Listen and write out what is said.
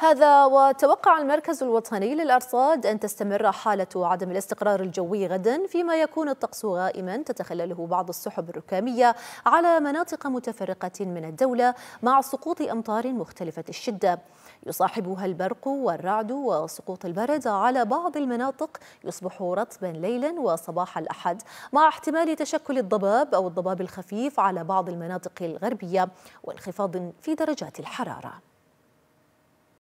هذا وتوقع المركز الوطني للأرصاد أن تستمر حالة عدم الاستقرار الجوي غدا فيما يكون الطقس غائما تتخلله بعض السحب الركامية على مناطق متفرقة من الدولة مع سقوط أمطار مختلفة الشدة يصاحبها البرق والرعد وسقوط البرد على بعض المناطق يصبح رطبا ليلا وصباح الأحد مع احتمال تشكل الضباب أو الضباب الخفيف على بعض المناطق الغربية وانخفاض في درجات الحرارة